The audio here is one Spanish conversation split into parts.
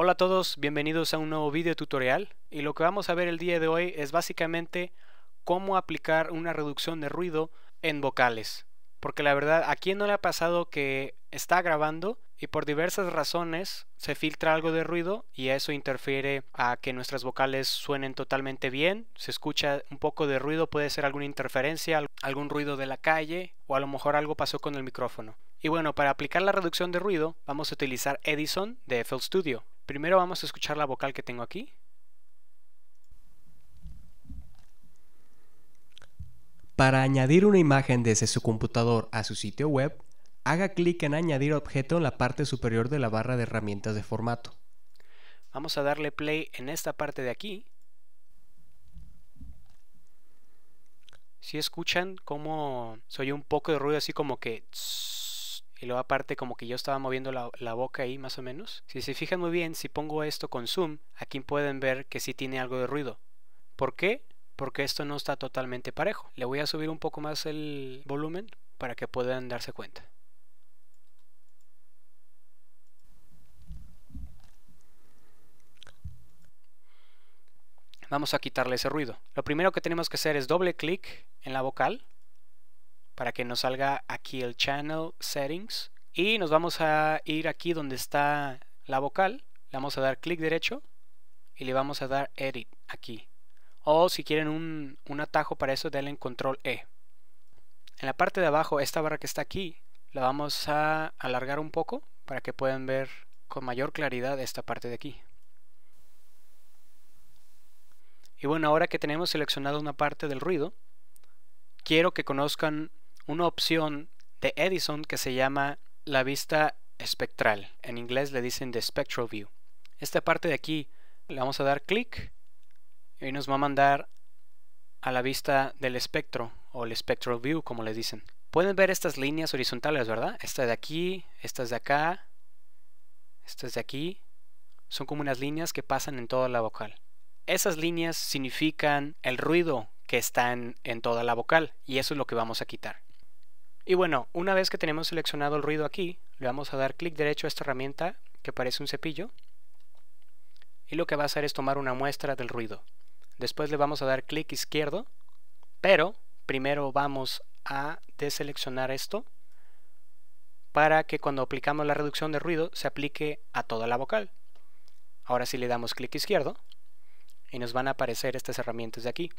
Hola a todos, bienvenidos a un nuevo video tutorial y lo que vamos a ver el día de hoy es básicamente cómo aplicar una reducción de ruido en vocales. Porque la verdad, ¿a quién no le ha pasado que está grabando y por diversas razones se filtra algo de ruido y eso interfiere a que nuestras vocales suenen totalmente bien. Se escucha un poco de ruido, puede ser alguna interferencia, algún ruido de la calle o a lo mejor algo pasó con el micrófono. Y bueno, para aplicar la reducción de ruido vamos a utilizar Edison de FL Studio. Primero vamos a escuchar la vocal que tengo aquí. Para añadir una imagen desde su computador a su sitio web, haga clic en Añadir objeto en la parte superior de la barra de herramientas de formato. Vamos a darle play en esta parte de aquí. Si escuchan como soy un poco de ruido así como que... Y luego aparte como que yo estaba moviendo la, la, boca ahí más o menos. Si se fijan muy bien, si pongo esto con zoom, aquí pueden ver que sí tiene algo de ruido. ¿Por qué? Porque esto no está totalmente parejo. Le voy a subir un poco más el volumen para que puedan darse cuenta. Vamos a quitarle ese ruido. Lo primero que tenemos que hacer es doble clic en la vocal para que nos salga aquí el channel settings y nos vamos a ir aquí donde está la vocal le vamos a dar clic derecho y le vamos a dar edit aquí o si quieren un, atajo para eso denle control E en la parte de abajo esta barra que está aquí la vamos a alargar un poco para que puedan ver con mayor claridad esta parte de aquí y bueno ahora que tenemos seleccionado una parte del ruido quiero que conozcan una opción de Edison que se llama la vista espectral. En inglés le dicen the spectral view. Esta parte de aquí le vamos a dar clic y nos va a mandar a la vista del espectro o el spectral view como le dicen. Pueden ver estas líneas horizontales, ¿verdad? Esta de aquí, esta de acá, esta de aquí. Son como unas líneas que pasan en toda la vocal. Esas líneas significan el ruido que está en toda la vocal y eso es lo que vamos a quitar. Y bueno, una vez que tenemos seleccionado el ruido aquí, le vamos a dar clic derecho a esta herramienta que parece un cepillo y lo que va a hacer es tomar una muestra del ruido. Después le vamos a dar clic izquierdo, pero primero vamos a deseleccionar esto para que cuando aplicamos la reducción de ruido se aplique a toda la vocal. Ahora sí le damos clic izquierdo y nos van a aparecer estas herramientas de aquí.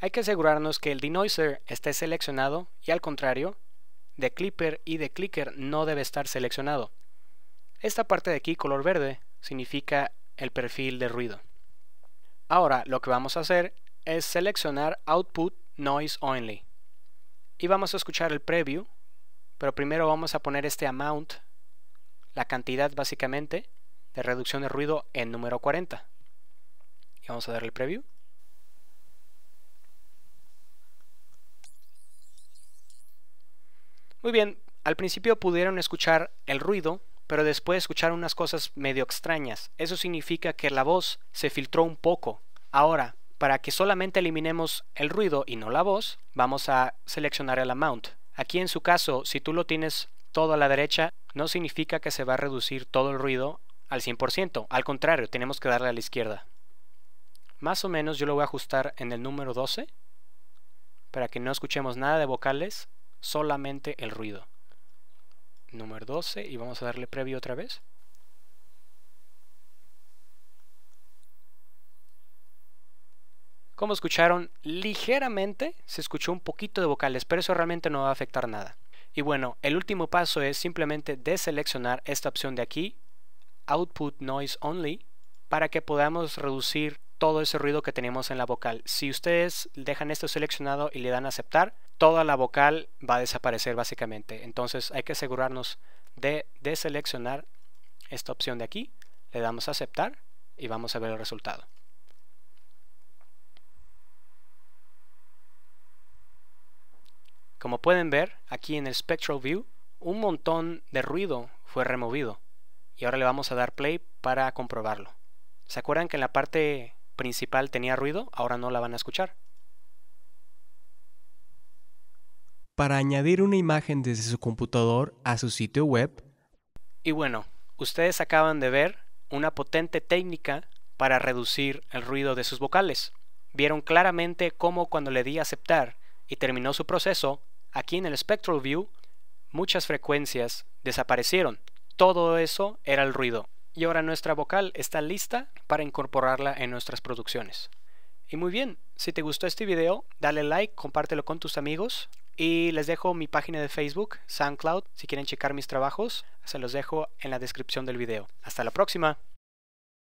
Hay que asegurarnos que el denoiser esté seleccionado y al contrario, de clipper y de clicker no debe estar seleccionado. Esta parte de aquí color verde significa el perfil de ruido. Ahora lo que vamos a hacer es seleccionar output noise only. Y vamos a escuchar el preview, pero primero vamos a poner este amount, la cantidad básicamente de reducción de ruido en número 40. Y vamos a darle el preview. Muy bien, al principio pudieron escuchar el ruido, pero después escucharon unas cosas medio extrañas. Eso significa que la voz se filtró un poco. Ahora, para que solamente eliminemos el ruido y no la voz, vamos a seleccionar el amount. Aquí en su caso, si tú lo tienes todo a la derecha, no significa que se va a reducir todo el ruido al 100%. Al contrario, tenemos que darle a la izquierda. Más o menos yo lo voy a ajustar en el número 12 para que no escuchemos nada de vocales solamente el ruido. Número 12 y vamos a darle previo otra vez. Como escucharon, ligeramente se escuchó un poquito de vocales, pero eso realmente no va a afectar nada. Y bueno, el último paso es simplemente deseleccionar esta opción de aquí, Output Noise Only, para que podamos reducir todo ese ruido que tenemos en la vocal. Si ustedes dejan esto seleccionado y le dan a aceptar, toda la vocal va a desaparecer básicamente. Entonces hay que asegurarnos de deseleccionar esta opción de aquí. Le damos a aceptar y vamos a ver el resultado. Como pueden ver, aquí en el Spectral View, un montón de ruido fue removido. Y ahora le vamos a dar play para comprobarlo. ¿Se acuerdan que en la parte principal tenía ruido? Ahora no la van a escuchar. para añadir una imagen desde su computador a su sitio web. Y bueno, ustedes acaban de ver una potente técnica para reducir el ruido de sus vocales. Vieron claramente cómo cuando le di aceptar y terminó su proceso, aquí en el Spectral View, muchas frecuencias desaparecieron. Todo eso era el ruido. Y ahora nuestra vocal está lista para incorporarla en nuestras producciones. Y muy bien, si te gustó este video, dale like, compártelo con tus amigos. Y les dejo mi página de Facebook, SoundCloud, si quieren checar mis trabajos, se los dejo en la descripción del video. Hasta la próxima.